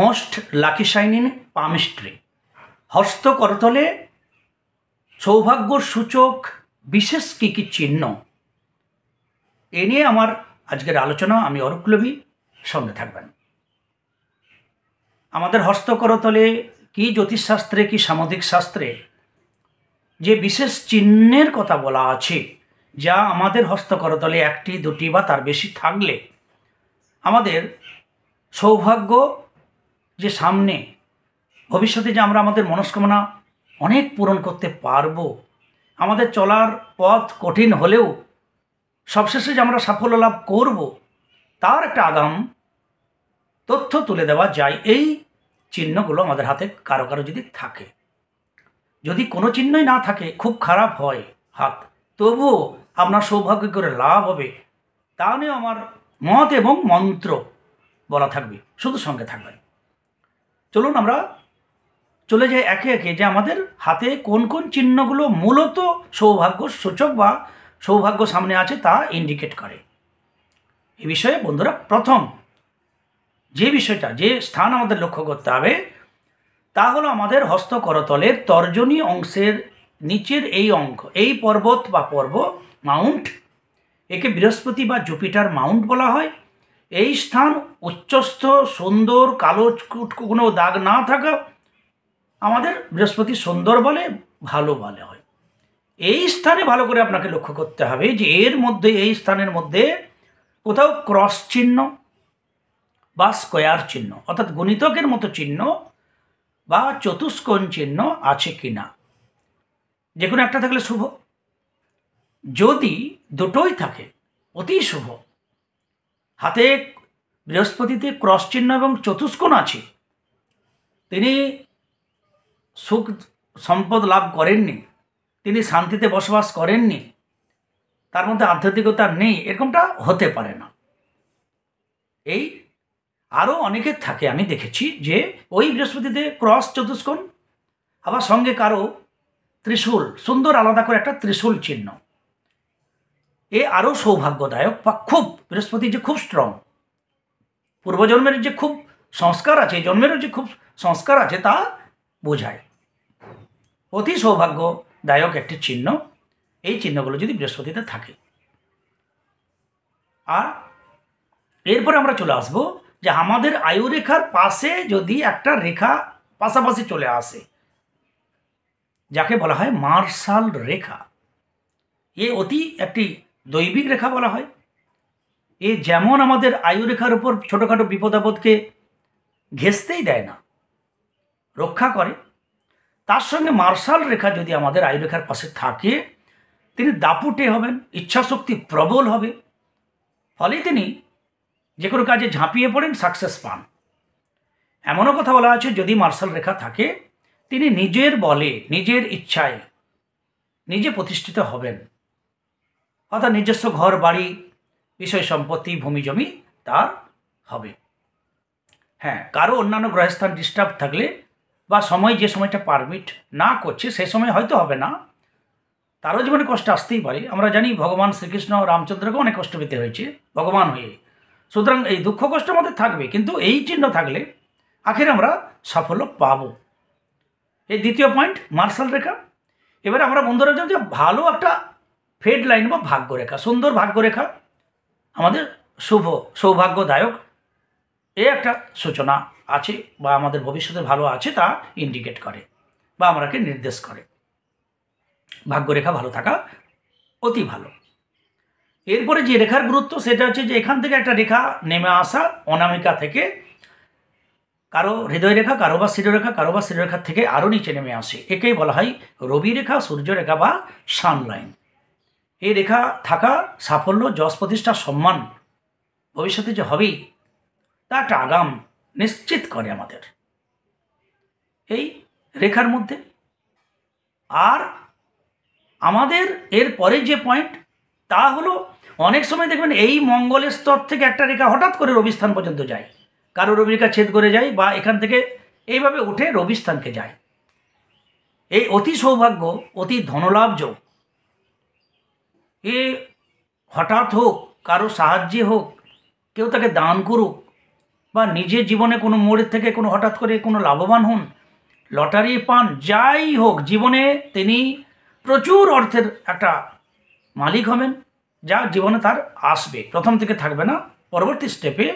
most lucky sign in palmistry হস্ত করতলে সৌভাগ্য সূচক বিশেষ কী কী চিহ্ন এ নিয়ে আমার আজকের আলোচনা আমি অরুপলভী সঙ্গে থাকবেন আমাদের হস্তকরতলে কি জ্যোতিষশাস্ত্রে কি সামাজিক শাস্ত্রে যে বিশেষ চিহ্নের কথা বলা আছে যা আমাদের হস্তকরতলে একটি দুটি বা তার বেশি থাকলে আমাদের সৌভাগ্য যে সামনে ভবিষ্যতে যে আমরা আমাদের মনস্কামনা অনেক পূরণ করতে পারব আমাদের চলার পথ কঠিন হলেও সবশেষে যে আমরা সাফল্য লাভ করব তার একটা আগাম তথ্য তুলে দেওয়া যায় এই চিহ্নগুলো আমাদের হাতে কারো কারো যদি থাকে যদি কোনো চিহ্নই না থাকে খুব খারাপ হয় হাত তবুও আপনার সৌভাগ্য করে লাভ হবে তা নিয়ে আমার মত এবং মন্ত্র বলা থাকবে শুধু সঙ্গে থাকবেন চলুন আমরা চলে যাই একে একে যে আমাদের হাতে কোন কোন চিহ্নগুলো মূলত সৌভাগ্য সূচক বা সৌভাগ্য সামনে আছে তা ইন্ডিকেট করে এ বিষয়ে বন্ধুরা প্রথম যে বিষয়টা যে স্থান আমাদের লক্ষ্য করতে হবে তা হলো আমাদের হস্তকরতলের তর্জনী অংশের নিচের এই অঙ্ক এই পর্বত বা পর্ব মাউন্ট একে বৃহস্পতি বা জুপিটার মাউন্ট বলা হয় এই স্থান উচ্চস্থ সুন্দর কালো কোনো দাগ না থাকা আমাদের বৃহস্পতি সুন্দর বলে ভালো বলে হয় এই স্থানে ভালো করে আপনাকে লক্ষ্য করতে হবে যে এর মধ্যে এই স্থানের মধ্যে কোথাও ক্রস চিহ্ন বা স্কোয়ার চিহ্ন অর্থাৎ গণিতকের মতো চিহ্ন বা চতুষ্কোণ চিহ্ন আছে কি না যে কোনো একটা থাকলে শুভ যদি দুটোই থাকে অতি শুভ হাতে বৃহস্পতিতে ক্রস চিহ্ন এবং চতুষ্কোণ আছে তিনি সুখ সম্পদ লাভ করেননি তিনি শান্তিতে বসবাস করেননি তার মধ্যে আধ্যাত্মিকতা নেই এরকমটা হতে পারে না এই আরও অনেকে থাকে আমি দেখেছি যে ওই বৃহস্পতিতে ক্রস চতুষ্কোণ আবার সঙ্গে কারো ত্রিশূল সুন্দর আলাদা করে একটা ত্রিশূল চিহ্ন এ আরও সৌভাগ্যদায়ক বা খুব বৃহস্পতি যে খুব স্ট্রং পূর্বজন্মের যে খুব সংস্কার আছে জন্মেরও যে খুব সংস্কার আছে তা বোঝায় অতি সৌভাগ্যদায়ক একটি চিহ্ন এই চিহ্নগুলো যদি বৃহস্পতিতে থাকে আর এরপরে আমরা চলে আসব যে আমাদের আয়ুরেখার পাশে যদি একটা রেখা পাশাপাশি চলে আসে যাকে বলা হয় মার্শাল রেখা এ অতি একটি দৈবিক রেখা বলা হয় এ যেমন আমাদের আয়ু রেখার উপর ছোটোখাটো বিপদাপদকে ঘেঁচতেই দেয় না রক্ষা করে তার সঙ্গে মার্শাল রেখা যদি আমাদের আয়ু রেখার পাশে থাকে তিনি দাপুটে হবেন ইচ্ছাশক্তি প্রবল হবে ফলে তিনি যে কোনো কাজে ঝাঁপিয়ে পড়েন সাকসেস পান এমনও কথা বলা আছে যদি মার্শাল রেখা থাকে তিনি নিজের বলে নিজের ইচ্ছায় নিজে প্রতিষ্ঠিত হবেন অর্থাৎ নিজস্ব ঘর বাড়ি বিষয় সম্পত্তি ভূমি জমি তার হবে হ্যাঁ কারো অন্যান্য গ্রহস্থান ডিস্টার্ব থাকলে বা সময় যে সময়টা পারমিট না করছে সে সময় হয়তো হবে না তারও জীবনে কষ্ট আসতেই পারে আমরা জানি ভগবান শ্রীকৃষ্ণ রামচন্দ্রকে অনেক কষ্ট পেতে হয়েছে ভগবান হয়ে সুতরাং এই দুঃখ কষ্ট আমাদের থাকবে কিন্তু এই চিহ্ন থাকলে আখের আমরা সাফল্য পাব এই দ্বিতীয় পয়েন্ট মার্শাল রেখা এবারে আমরা বন্ধুরা যে ভালো একটা ফেড লাইন বা ভাগ্যরেখা সুন্দর ভাগ্যরেখা আমাদের শুভ সৌভাগ্যদায়ক এ একটা সূচনা আছে বা আমাদের ভবিষ্যতে ভালো আছে তা ইন্ডিকেট করে বা আমরাকে নির্দেশ করে ভাগ্যরেখা ভালো থাকা অতি ভালো এরপরে যে রেখার গুরুত্ব সেটা হচ্ছে যে এখান থেকে একটা রেখা নেমে আসা অনামিকা থেকে কারো হৃদয় রেখা কারো বা শিররেখা কারো বা শিররেখার থেকে আরও নিচে নেমে আসে একেই বলা হয় রবি রেখা সূর্যরেখা বা সানলাইন এই রেখা থাকা সাফল্য যশ প্রতিষ্ঠা সম্মান ভবিষ্যতে যে হবেই তা একটা আগাম নিশ্চিত করে আমাদের এই রেখার মধ্যে আর আমাদের এর পরের যে পয়েন্ট তা হলো অনেক সময় দেখবেন এই মঙ্গলের স্তর থেকে একটা রেখা হঠাৎ করে রবিস্থান পর্যন্ত যায় কারো রবিরেখা ছেদ করে যায় বা এখান থেকে এইভাবে উঠে রবিস্থানকে যায় এই অতি সৌভাগ্য অতি ধনলাভযোগ এ হঠাৎ হোক কারো সাহায্যে হোক কেউ তাকে দান করুক বা নিজের জীবনে কোনো মোড়ের থেকে কোনো হঠাৎ করে কোনো লাভবান হন লটারি পান যাই হোক জীবনে তিনি প্রচুর অর্থের একটা মালিক হবেন যা জীবনে তার আসবে প্রথম থেকে থাকবে না পরবর্তী স্টেপে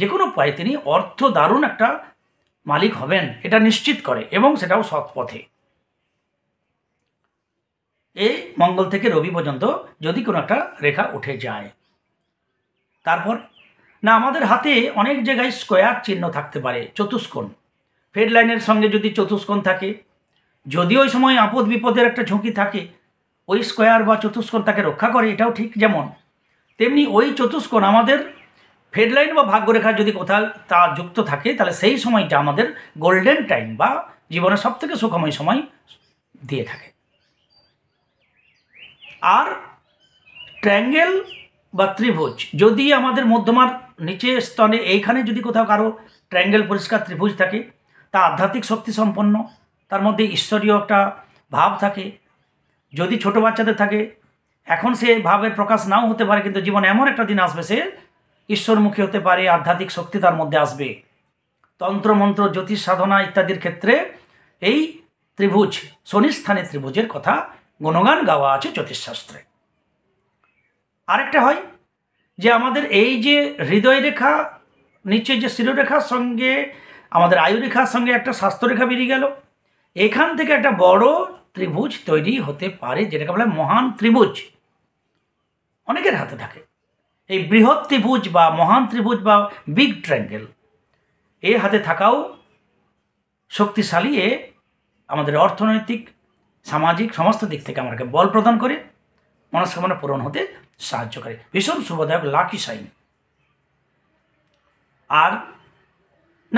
যে কোনো উপায়ে তিনি অর্থ দারুণ একটা মালিক হবেন এটা নিশ্চিত করে এবং সেটাও সৎ পথে এই মঙ্গল থেকে রবি পর্যন্ত যদি কোনো একটা রেখা উঠে যায় তারপর না আমাদের হাতে অনেক জায়গায় স্কোয়ার চিহ্ন থাকতে পারে চতুষ্কোণ ফেড লাইনের সঙ্গে যদি চতুষ্কোণ থাকে যদি ওই সময় আপদ বিপদের একটা ঝুঁকি থাকে ওই স্কোয়ার বা চতুষ্কোণ তাকে রক্ষা করে এটাও ঠিক যেমন তেমনি ওই চতুষ্কোণ আমাদের ফেড লাইন বা ভাগ্যরেখা যদি কোথাও তা যুক্ত থাকে তাহলে সেই সময়টা আমাদের গোল্ডেন টাইম বা জীবনের সবথেকে সুখময় সময় দিয়ে থাকে আর ট্র্যাঙ্গেল বা ত্রিভুজ যদি আমাদের মধ্যমার নিচে স্তনে এইখানে যদি কোথাও কারো ট্র্যাঙ্গেল পরিষ্কার ত্রিভুজ থাকে তা আধ্যাত্মিক শক্তি সম্পন্ন তার মধ্যে ঈশ্বরীয় একটা ভাব থাকে যদি ছোট বাচ্চাদের থাকে এখন সে ভাবের প্রকাশ নাও হতে পারে কিন্তু জীবন এমন একটা দিন আসবে সে ঈশ্বরমুখী হতে পারে আধ্যাত্মিক শক্তি তার মধ্যে আসবে তন্ত্রমন্ত্র জ্যোতিষ সাধনা ইত্যাদির ক্ষেত্রে এই ত্রিভুজ শনিস্থানে ত্রিভুজের কথা গুণগান গাওয়া আছে জ্যোতিষশাস্ত্রে আরেকটা হয় যে আমাদের এই যে হৃদয় রেখা নিচে যে শিরোরেখার সঙ্গে আমাদের আয়ুরেখার সঙ্গে একটা স্বাস্থ্যরেখা বেরিয়ে গেল এখান থেকে একটা বড় ত্রিভুজ তৈরি হতে পারে যেটাকে বলে মহান ত্রিভুজ অনেকের হাতে থাকে এই বৃহৎ ত্রিভুজ বা মহান ত্রিভুজ বা বিগ ট্র্যাঙ্গেল এ হাতে থাকাও শক্তিশালী এ আমাদের অর্থনৈতিক সামাজিক সমস্ত দিক থেকে আমাকে বল প্রদান করে মনস্কামনা পূরণ হতে সাহায্য করে ভীষণ শুভদায়ক লাকি সাইন আর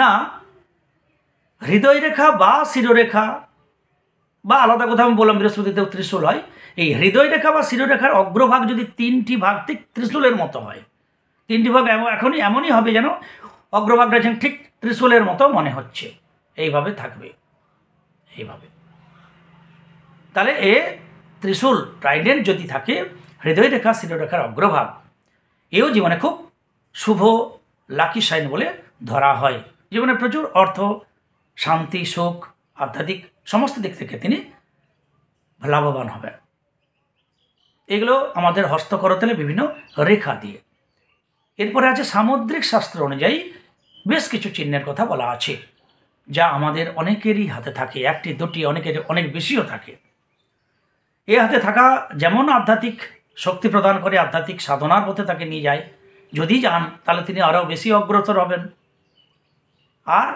না হৃদয় রেখা বা শিরোরেখা বা আলাদা কোথাও আমি বললাম বৃহস্পতিতেও ত্রিশূল হয় এই হৃদয় রেখা বা শিরোরেখার অগ্রভাগ যদি তিনটি ভাগ ঠিক ত্রিশূলের মতো হয় তিনটি ভাগ এখনই এমনই হবে যেন অগ্রভাগ রয়েছেন ঠিক ত্রিশূলের মতো মনে হচ্ছে এইভাবে থাকবে এইভাবে তাহলে এ ত্রিশূল ট্রাইডেন্ট যদি থাকে হৃদয় রেখা শিরোরেখার অগ্রভাগ এও জীবনে খুব শুভ লাকি সাইন বলে ধরা হয় জীবনে প্রচুর অর্থ শান্তি সুখ আধ্যাত্মিক সমস্ত দিক থেকে তিনি লাভবান হবেন এগুলো আমাদের হস্তকরতলে বিভিন্ন রেখা দিয়ে এরপরে আছে সামুদ্রিক শাস্ত্র অনুযায়ী বেশ কিছু চিহ্নের কথা বলা আছে যা আমাদের অনেকেরই হাতে থাকে একটি দুটি অনেকের অনেক বেশিও থাকে এ হাতে থাকা যেমন আধ্যাত্মিক শক্তি প্রদান করে আধ্যাত্মিক সাধনার পথে তাকে নিয়ে যায় যদি যান তাহলে তিনি আরও বেশি অগ্রসর হবেন আর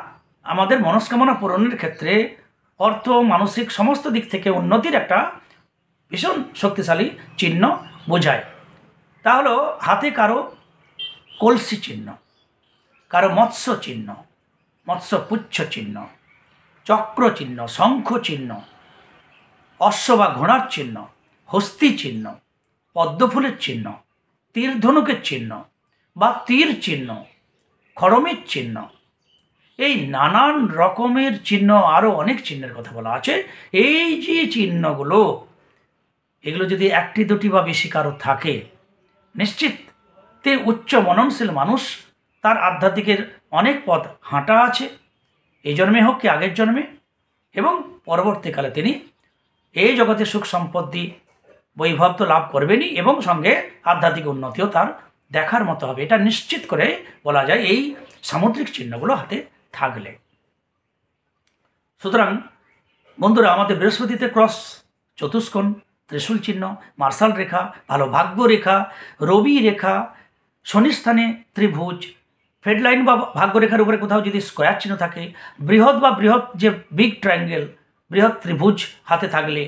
আমাদের মনস্কামনা পূরণের ক্ষেত্রে অর্থ মানসিক সমস্ত দিক থেকে উন্নতির একটা ভীষণ শক্তিশালী চিহ্ন বোঝায় তা হলো হাতে কারো কলসি চিহ্ন কারো মৎস্য চিহ্ন মৎস্যপুচ্ছ চিহ্ন চক্র চিহ্ন শঙ্খ চিহ্ন অশ্ব বা ঘোড়ার চিহ্ন হস্তি চিহ্ন পদ্মফুলের চিহ্ন তীর ধনুকের চিহ্ন বা তীর চিহ্ন খড়মের চিহ্ন এই নানান রকমের চিহ্ন আরও অনেক চিহ্নের কথা বলা আছে এই যে চিহ্নগুলো এগুলো যদি একটি দুটি বা বেশি কারো থাকে নিশ্চিত তে উচ্চ মননশীল মানুষ তার আধ্যাত্মিকের অনেক পথ হাঁটা আছে এই জন্মে হোক কি আগের জন্মে এবং পরবর্তীকালে তিনি এই জগতে সুখ সম্পত্তি বৈভব তো লাভ করবেনই এবং সঙ্গে আধ্যাত্মিক উন্নতিও তার দেখার মতো হবে এটা নিশ্চিত করে বলা যায় এই সামুদ্রিক চিহ্নগুলো হাতে থাকলে সুতরাং বন্ধুরা আমাদের বৃহস্পতিতে ক্রস চতুষ্কোণ ত্রিশূল চিহ্ন মার্শাল রেখা ভালো ভাগ্য রেখা রবি রেখা শনিস্থানে ত্রিভুজ ফেডলাইন বা ভাগ্যরেখার উপরে কোথাও যদি স্কোয়ার চিহ্ন থাকে বৃহৎ বা বৃহৎ যে বিগ ট্রায়াঙ্গেল বৃহৎ ত্রিভুজ হাতে থাকলে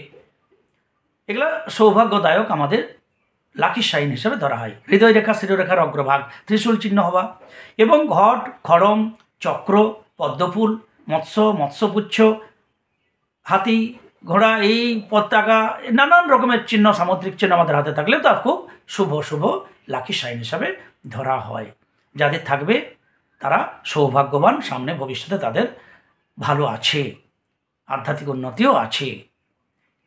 এগুলো সৌভাগ্যদায়ক আমাদের লাকি সাইন হিসেবে ধরা হয় হৃদয় রেখা শিরোরেখার অগ্রভাগ ত্রিশূল চিহ্ন হওয়া এবং ঘট খড়ম চক্র পদ্মফুল মৎস্য মৎস্যপুচ্ছ হাতি ঘোড়া এই পতাকা নানান রকমের চিহ্ন সামুদ্রিক চিহ্ন আমাদের হাতে থাকলে তা খুব শুভ শুভ লাকি সাইন হিসাবে ধরা হয় যাদের থাকবে তারা সৌভাগ্যবান সামনে ভবিষ্যতে তাদের ভালো আছে আধ্যাত্মিক উন্নতিও আছে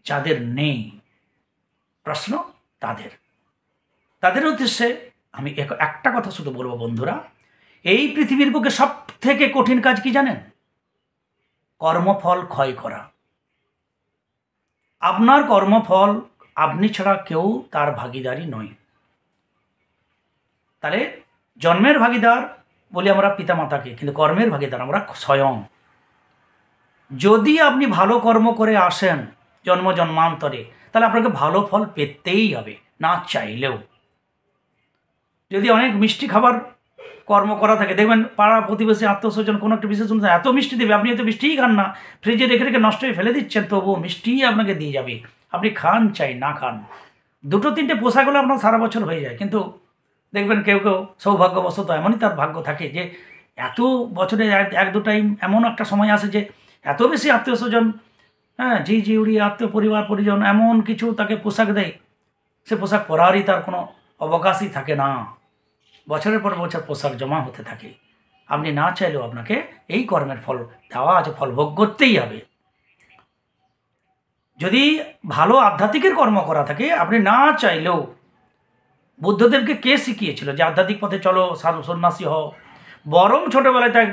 যাদের নেই প্রশ্ন তাদের তাদের উদ্দেশ্যে আমি একটা কথা শুধু বলবো বন্ধুরা এই পৃথিবীর বুকে সব থেকে কঠিন কাজ কি জানেন কর্মফল ক্ষয় করা আপনার কর্মফল আপনি ছাড়া কেউ তার ভাগিদারি নয় তাহলে জন্মের ভাগিদার বলি আমরা পিতামাতাকে কিন্তু কর্মের ভাগিদার আমরা স্বয়ং যদি আপনি ভালো কর্ম করে আসেন জন্ম জন্মান্তরে তাহলে আপনাকে ভালো ফল পেতেই হবে না চাইলেও যদি অনেক মিষ্টি খাবার কর্ম করা থাকে দেখবেন পাড়া প্রতিবেশী আত্মস্বজন কোনো একটা বিশেষ অনুষ্ঠান এত মিষ্টি দেবে আপনি এত মিষ্টিই খান না ফ্রিজে রেখে রেখে নষ্ট হয়ে ফেলে দিচ্ছেন তবুও মিষ্টিই আপনাকে দিয়ে যাবে আপনি খান চাই না খান দুটো তিনটে পোশাক হলে আপনার সারা বছর হয়ে যায় কিন্তু দেখবেন কেউ কেউ সৌভাগ্যবশত এমনই তার ভাগ্য থাকে যে এত বছরে এক দু টাইম এমন একটা সময় আসে যে এত বেশি আত্মীয় স্বজন হ্যাঁ জি জি উড়ি আত্মীয় পরিবার পরিজন এমন কিছু তাকে পোশাক দেয় সে পোশাক পরারই তার কোনো অবকাশই থাকে না বছরের পর বছর পোশাক জমা হতে থাকে আপনি না চাইলেও আপনাকে এই কর্মের ফল দেওয়া আছে ফল ভোগ করতেই হবে যদি ভালো আধ্যাত্মিকের কর্ম করা থাকে আপনি না চাইলেও বুদ্ধদেবকে কে শিখিয়েছিল যে আধ্যাত্মিক পথে চলো সন্ন্যাসী হও বরং ছোটোবেলায় তাই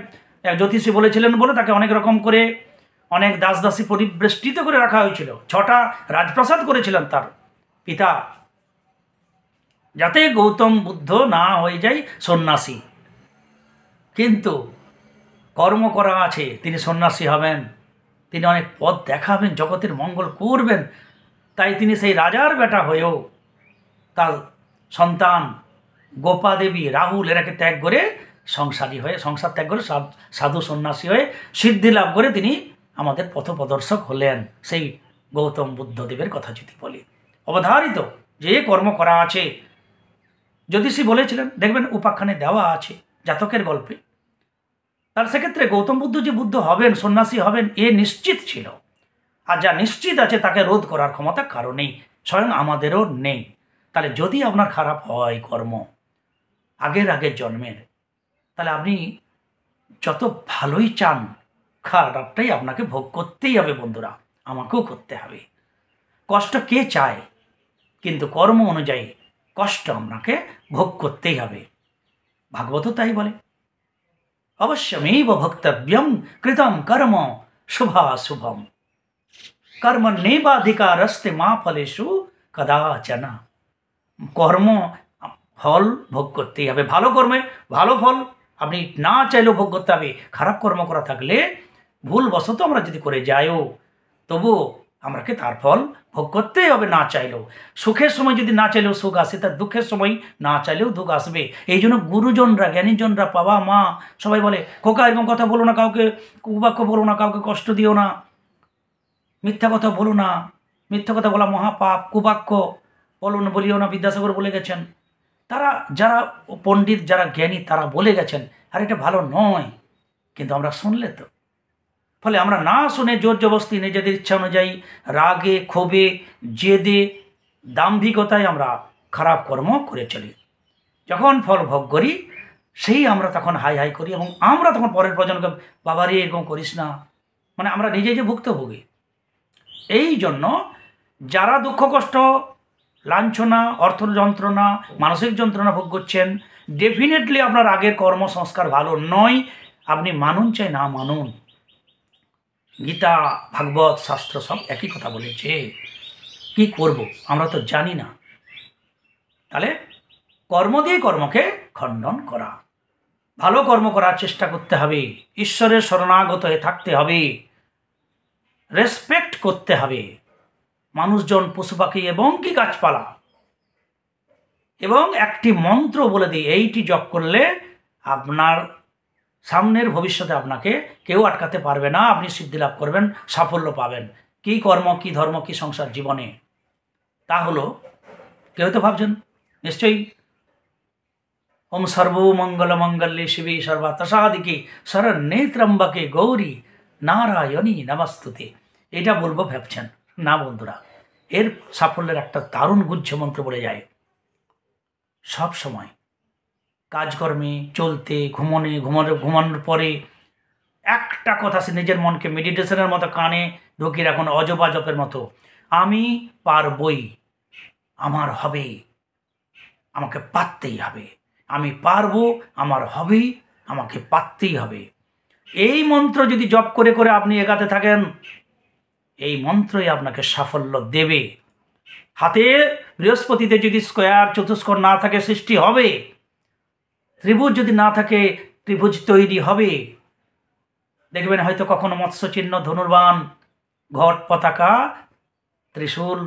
এক জ্যোতিষী বলেছিলেন বলে তাকে অনেক রকম করে অনেক দাস দাসী পরিবেষ্টিত করে রাখা হয়েছিল ছটা রাজপ্রাসাদ করেছিলেন তার পিতা যাতে গৌতম বুদ্ধ না হয়ে যায় সন্ন্যাসী কিন্তু কর্ম করা আছে তিনি সন্ন্যাসী হবেন তিনি অনেক পথ দেখাবেন জগতের মঙ্গল করবেন তাই তিনি সেই রাজার বেটা হয়েও তার সন্তান গোপা দেবী রাহুল এরাকে ত্যাগ করে সংসারী হয়ে সংসার ত্যাগ করে সাধু সন্ন্যাসী হয়ে সিদ্ধি লাভ করে তিনি আমাদের পথপ্রদর্শক হলেন সেই গৌতম বুদ্ধদেবের কথা যদি বলি অবধারিত যে কর্ম করা আছে জ্যোতিষী বলেছিলেন দেখবেন উপাখ্যানে দেওয়া আছে জাতকের গল্পে তার সেক্ষেত্রে গৌতম বুদ্ধ যে বুদ্ধ হবেন সন্ন্যাসী হবেন এ নিশ্চিত ছিল আর যা নিশ্চিত আছে তাকে রোধ করার ক্ষমতা কারো নেই স্বয়ং আমাদেরও নেই তাহলে যদি আপনার খারাপ হয় কর্ম আগের আগের জন্মের তাহলে আপনি যত ভালোই চান খারাপটাই আপনাকে ভোগ করতেই হবে বন্ধুরা আমাকেও করতে হবে কষ্ট কে চায় কিন্তু কর্ম অনুযায়ী কষ্ট আপনাকে ভোগ করতেই হবে ভাগবত তাই বলে অবশ্যমেব ভক্তব্যম কৃতম কর্ম শুভাশুভম কর্ম নেবাধিকারস্তে মা ফলেশু কদাচনা কর্ম ফল ভোগ করতেই হবে ভালো কর্মে ভালো ফল আপনি না চাইলেও ভোগ করতে হবে খারাপ কর্ম করা থাকলে ভুলবশত আমরা যদি করে যাইও তবুও আমাকে তার ফল ভোগ করতেই হবে না চাইলেও সুখের সময় যদি না চাইলেও সুখ আসে তার দুঃখের সময় না চাইলেও দুঃখ আসবে এই জন্য গুরুজনরা জ্ঞানীজনরা বাবা মা সবাই বলে কোকা এরকম কথা বলো না কাউকে কুবাক্য বলো না কাউকে কষ্ট দিও না মিথ্যা কথা বলো না মিথ্যা কথা বলা মহাপাপ কুবাক্য বলুন বলিও না বিদ্যাসাগর বলে গেছেন তারা যারা পণ্ডিত যারা জ্ঞানী তারা বলে গেছেন আর এটা ভালো নয় কিন্তু আমরা শুনলে তো ফলে আমরা না শুনে জোর জবস্তি নিজেদের ইচ্ছা অনুযায়ী রাগে ক্ষোভে জেদে দাম্ভিকতায় আমরা খারাপ কর্ম করে চলি যখন ফল ভোগ করি সেই আমরা তখন হাই হাই করি এবং আমরা তখন পরের প্রজন্মকে বাবা রে এরকম করিস না মানে আমরা নিজে যে ভুক্তভোগী এই জন্য যারা দুঃখ কষ্ট লাঞ্ছনা অর্থ যন্ত্রণা মানসিক যন্ত্রণা ভোগ করছেন ডেফিনেটলি আপনার আগের কর্মসংস্কার ভালো নয় আপনি মানুন চাই না মানুন গীতা ভাগবত শাস্ত্র সব একই কথা বলেছে কি করব আমরা তো জানি না তাহলে কর্ম দিয়ে কর্মকে খণ্ডন করা ভালো কর্ম করার চেষ্টা করতে হবে ঈশ্বরের শরণাগত হয়ে থাকতে হবে রেসপেক্ট করতে হবে মানুষজন পশু পাখি এবং কি গাছপালা এবং একটি মন্ত্র বলে দিই এইটি জপ করলে আপনার সামনের ভবিষ্যতে আপনাকে কেউ আটকাতে পারবে না আপনি সিদ্ধি লাভ করবেন সাফল্য পাবেন কি কর্ম কি ধর্ম কি সংসার জীবনে তা হল কেউ তো ভাবছেন নিশ্চয়ই ওম সর্বমঙ্গল মঙ্গলে শিবী সর্বাতসাদিকে সর নেত্রম্বাকে গৌরী নারায়ণী নমস্তুতে এটা বলবো ভাবছেন না বন্ধুরা এর সাফল্যের একটা দারুণ গুজ্জ মন্ত্র বলে যায় সব সময় কাজকর্মে চলতে ঘুমনে ঘুমানো ঘুমানোর পরে একটা কথা সে নিজের মনকে মেডিটেশনের মতো কানে ঢুকিয়ে রাখুন অজবাজপের মতো আমি পারবই আমার হবে আমাকে পারতেই হবে আমি পারবো আমার হবেই আমাকে পারতেই হবে এই মন্ত্র যদি জপ করে করে আপনি এগাতে থাকেন এই মন্ত্রই আপনাকে সাফল্য দেবে হাতে বৃহস্পতিতে যদি স্কোয়ার চতুষ্কর না থাকে সৃষ্টি হবে ত্রিভুজ যদি না থাকে ত্রিভুজ তৈরি হবে দেখবেন হয়তো কখনো মৎস্যচিহ্ন ধনুর্বান ঘট পতাকা ত্রিশূল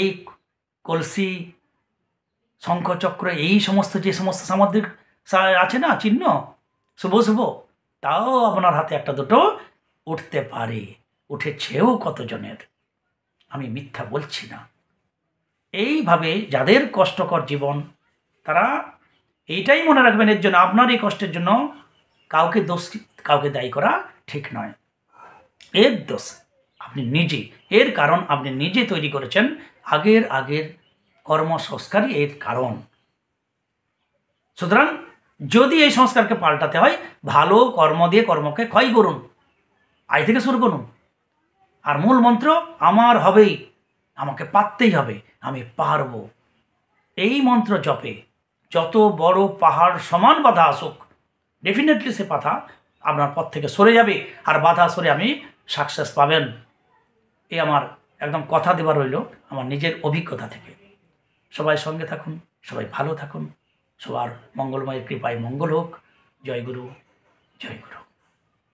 এই কলসি শঙ্খচক্র এই সমস্ত যে সমস্ত সামুদ্রিক আছে না চিহ্ন শুভ শুভ তাও আপনার হাতে একটা দুটো উঠতে পারে উঠেছেও কতজনের আমি মিথ্যা বলছি না এইভাবে যাদের কষ্টকর জীবন তারা এইটাই মনে রাখবেন এর জন্য আপনার এই কষ্টের জন্য কাউকে দোষ কাউকে দায়ী করা ঠিক নয় এর দোষ আপনি নিজে এর কারণ আপনি নিজে তৈরি করেছেন আগের আগের কর্মসংস্কারই এর কারণ সুতরাং যদি এই সংস্কারকে পাল্টাতে হয় ভালো কর্ম দিয়ে কর্মকে ক্ষয় করুন আয় থেকে শুরু করুন আর মূল মন্ত্র আমার হবেই আমাকে পারতেই হবে আমি পারব এই মন্ত্র জপে যত বড় পাহাড় সমান বাধা আসুক ডেফিনেটলি সে বাধা আপনার পথ থেকে সরে যাবে আর বাধা সরে আমি সাকসেস পাবেন এ আমার একদম কথা দেবার রইল আমার নিজের অভিজ্ঞতা থেকে সবাই সঙ্গে থাকুন সবাই ভালো থাকুন সবার মঙ্গলময়ের কৃপায় মঙ্গল হোক জয় গুরু জয় গুরু